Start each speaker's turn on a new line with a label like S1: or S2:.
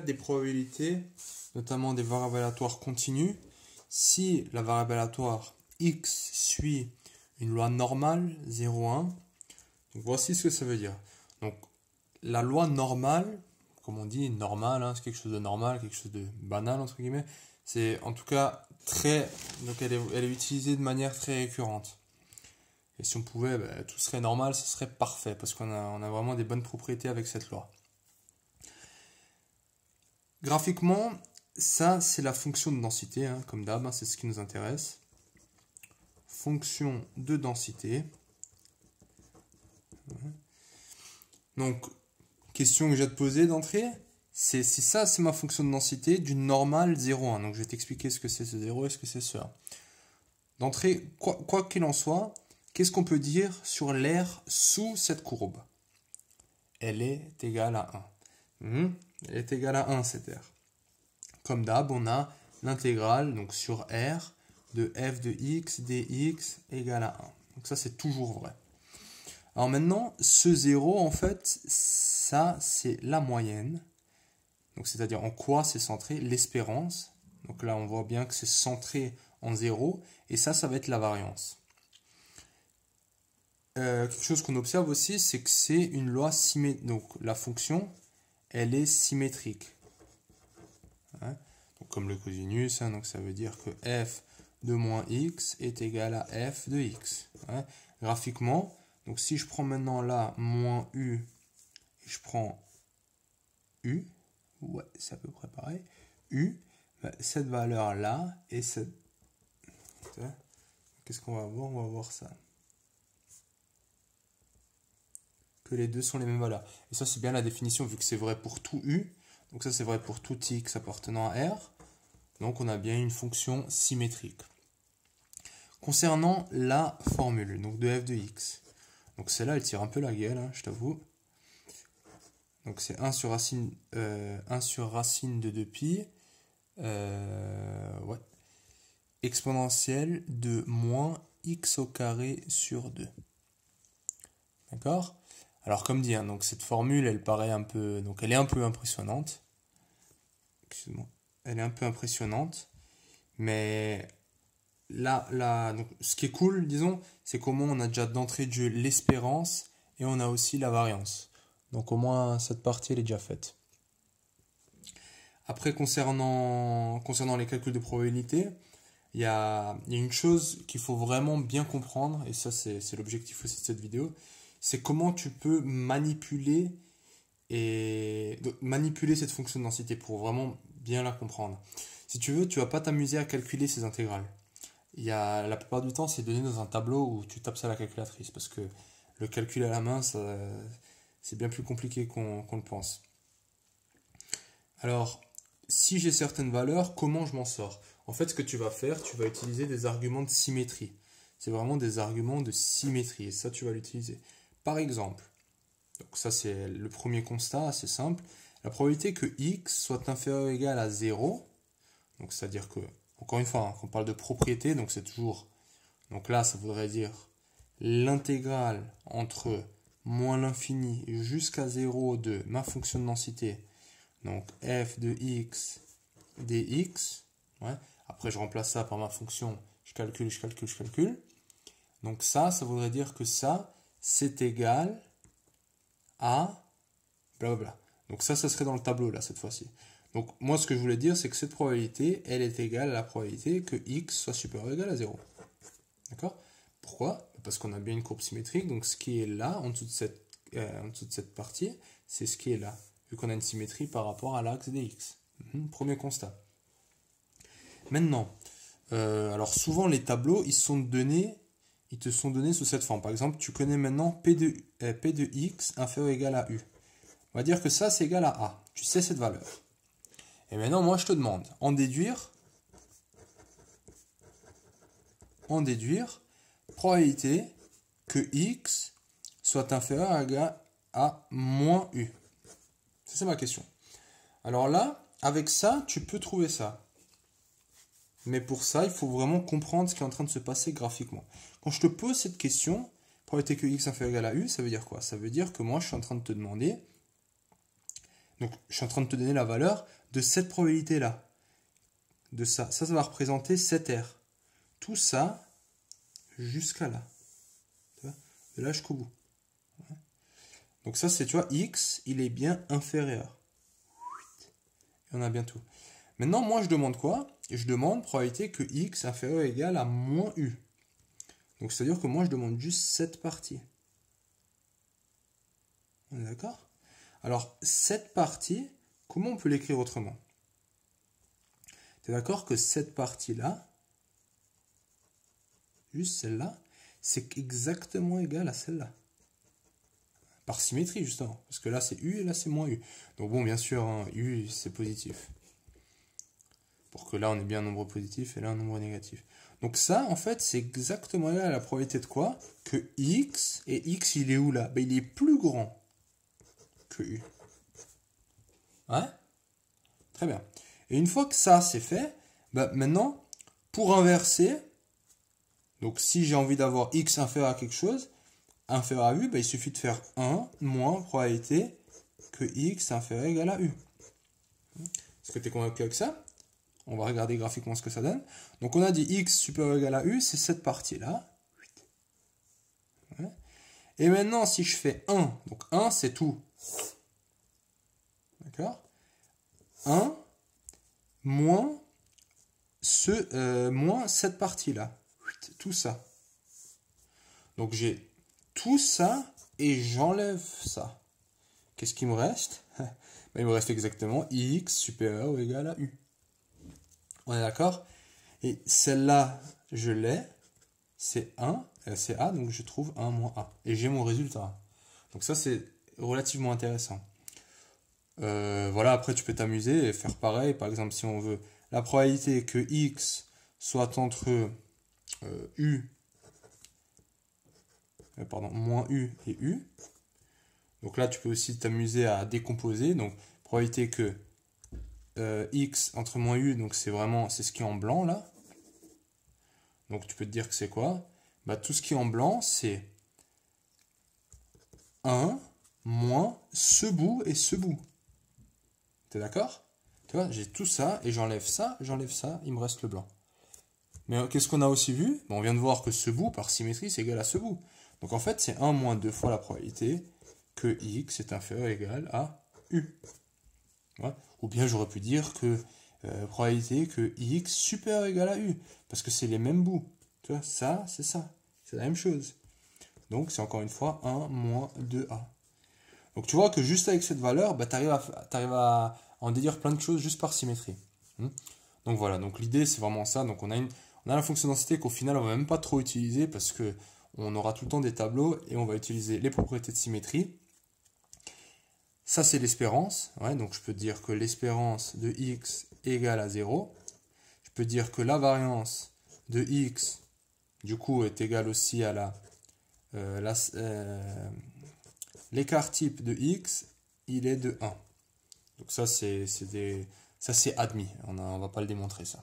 S1: des probabilités, notamment des variables aléatoires continues, si la variable aléatoire x suit une loi normale 0,1, voici ce que ça veut dire. Donc la loi normale, comme on dit, normale, hein, c'est quelque chose de normal, quelque chose de banal entre guillemets, c'est en tout cas très, donc elle est, utilisée de manière très récurrente. Et si on pouvait, bah, tout serait normal, ce serait parfait, parce qu'on on a vraiment des bonnes propriétés avec cette loi. Graphiquement, ça, c'est la fonction de densité, hein, comme d'hab, hein, c'est ce qui nous intéresse. Fonction de densité. Donc, question que j'ai à te poser d'entrée, c'est si ça, c'est ma fonction de densité du normal 0,1. Donc, je vais t'expliquer ce que c'est ce 0 et ce que c'est ce 1. D'entrée, quoi qu'il en soit, qu'est-ce qu'on peut dire sur l'air sous cette courbe Elle est égale à 1. Mhm. Elle est égale à 1, cette R. Comme d'hab, on a l'intégrale sur R de f de x dx égale à 1. Donc ça, c'est toujours vrai. Alors maintenant, ce 0, en fait, ça, c'est la moyenne. Donc c'est-à-dire en quoi c'est centré L'espérance. Donc là, on voit bien que c'est centré en 0. Et ça, ça va être la variance. Euh, quelque chose qu'on observe aussi, c'est que c'est une loi symétrique. Donc la fonction, elle est symétrique. Hein? comme le cosinus, hein, donc ça veut dire que f de moins x est égal à f de x. Hein? Graphiquement, donc si je prends maintenant là moins u, je prends u, ouais, ça peut préparer, u, bah, cette valeur là et cette... Qu'est-ce qu'on va avoir On va voir ça. les deux sont les mêmes valeurs. Et ça, c'est bien la définition, vu que c'est vrai pour tout U. Donc ça, c'est vrai pour tout X appartenant à R. Donc on a bien une fonction symétrique. Concernant la formule, donc de f de x. Donc celle-là, elle tire un peu la gueule, hein, je t'avoue. Donc c'est 1 sur racine, 1 euh, sur racine de 2pi. Euh, exponentielle de moins x au carré sur 2. D'accord alors comme dit, hein, cette formule, elle paraît un peu, elle est un peu impressionnante. Excuse-moi, elle est un peu impressionnante, mais là, ce qui est cool, disons, c'est qu'au on a déjà d'entrée de jeu l'espérance et on a aussi la variance. Donc au moins cette partie elle est déjà faite. Après concernant, les calculs de probabilité, il y a, y a, une chose qu'il faut vraiment bien comprendre, et ça c'est l'objectif aussi de cette vidéo, c'est comment tu peux manipuler et manipuler cette fonction de densité pour vraiment bien la comprendre. Si tu veux, tu vas pas t'amuser à calculer ces intégrales. Il y a, la plupart du temps, c'est donné dans un tableau où tu tapes ça à la calculatrice parce que le calcul à la main, c'est bien plus compliqué qu'on le pense. Alors, si j'ai certaines valeurs, comment je m'en sors En fait, ce que tu vas faire, tu vas utiliser des arguments de symétrie. C'est vraiment des arguments de symétrie et ça, tu vas l'utiliser. Par exemple, donc ça c'est le premier constat, assez simple, la probabilité que x soit inférieur ou égal à 0, donc c'est-à-dire que, encore une fois, hein, on parle de propriété, donc c'est toujours, donc là ça voudrait dire l'intégrale entre moins l'infini jusqu'à 0 de ma fonction de densité, donc f de x dx, après je remplace ça par ma fonction, je calcule, je calcule, je calcule, donc ça, ça voudrait dire que ça, c'est égal à blablabla. Donc ça, ça serait dans le tableau là cette fois-ci. Donc moi, ce que je voulais dire, c'est que cette probabilité, elle est égale à la probabilité que x soit supérieur ou égal à 0. D'accord Pourquoi Parce qu'on a bien une courbe symétrique, donc ce qui est là, en dessous de cette, euh, en cette partie, c'est ce qui est là, vu qu'on a une symétrie par rapport à l'axe dx. x mhm, premier constat. Maintenant, euh, alors souvent les tableaux, ils sont donnés ils te sont donnés sous cette forme. Par exemple, tu connais maintenant P de, euh, P de x inférieur ou égal à U. On va dire que ça, c'est égal à A. Tu sais cette valeur. Et maintenant, moi, je te demande, en déduire, en déduire, probabilité que x soit inférieur à, égal à moins U. Ça, c'est ma question. Alors là, avec ça, tu peux trouver ça. Mais pour ça, il faut vraiment comprendre ce qui est en train de se passer graphiquement. Quand je te pose cette question, probabilité que x inférieur à u, ça veut dire quoi Ça veut dire que moi, je suis en train de te demander, donc je suis en train de te donner la valeur de cette probabilité-là, de ça. Ça, ça va représenter cette r Tout ça jusqu'à là. De là jusqu'au bout. Donc ça, c'est, tu vois, x, il est bien inférieur. Et on a bien tout. Maintenant, moi, je demande quoi Je demande probabilité que x inférieur ou égal à moins u. Donc, c'est-à-dire que moi, je demande juste cette partie. On est d'accord Alors, cette partie, comment on peut l'écrire autrement Tu es d'accord que cette partie-là, juste celle-là, c'est exactement égal à celle-là par symétrie justement, parce que là c'est U et là c'est moins U. Donc bon, bien sûr, hein, U c'est positif pour que là on ait bien un nombre positif et là un nombre négatif. Donc ça, en fait, c'est exactement là la probabilité de quoi Que x, et x il est où là ben, Il est plus grand que u. Hein Très bien. Et une fois que ça c'est fait, ben, maintenant, pour inverser, donc si j'ai envie d'avoir x inférieur à quelque chose, inférieur à u, ben, il suffit de faire 1 moins probabilité que x inférieur égal à u. Est-ce que tu es convaincu avec ça on va regarder graphiquement ce que ça donne. Donc on a dit x supérieur ou égal à u, c'est cette partie-là. Et maintenant, si je fais 1, donc 1 c'est tout. D'accord 1 moins, ce, euh, cette partie-là. Tout ça. Donc j'ai tout ça et j'enlève ça. Qu'est-ce qui me reste ben, Il me reste exactement x supérieur ou égal à u. On est d'accord Et celle-là, je l'ai. C'est 1, euh, c'est A, donc je trouve 1 moins A. Et j'ai mon résultat. Donc ça, c'est relativement intéressant. Euh, voilà, après, tu peux t'amuser et faire pareil. Par exemple, si on veut la probabilité que X soit entre euh, U, pardon, moins U et U. Donc là, tu peux aussi t'amuser à décomposer. Donc, probabilité que euh, x entre moins u, donc c'est vraiment c'est ce qui est en blanc là. Donc tu peux te dire que c'est quoi bah, Tout ce qui est en blanc, c'est 1 moins ce bout et ce bout. T'es d'accord Tu vois, j'ai tout ça et j'enlève ça, j'enlève ça, il me reste le blanc. Mais euh, qu'est-ce qu'on a aussi vu bah, On vient de voir que ce bout, par symétrie, c'est égal à ce bout. Donc en fait, c'est 1 moins 2 fois la probabilité que x est inférieur ou égal à u. Ou bien j'aurais pu dire que euh, probabilité que X super égal à u, parce que c'est les mêmes bouts. Tu vois, ça, c'est ça. C'est la même chose. Donc c'est encore une fois 1 moins 2a. Donc tu vois que juste avec cette valeur, bah, tu arrives, à en déduire plein de choses juste par symétrie. Hmm. Donc voilà, donc l'idée c'est vraiment ça. Donc on a, une, on a la fonction densité qu'au final on ne va même pas trop utiliser parce qu'on aura tout le temps des tableaux et on va utiliser les propriétés de symétrie ça, c'est l'espérance. Ouais, donc, je peux dire que l'espérance de x égale à 0. Je peux dire que la variance de x, du coup, est égale aussi à la... Euh, euh, l'écart type de x, il est de 1. Donc ça, c'est admis. On ne va pas le démontrer, ça.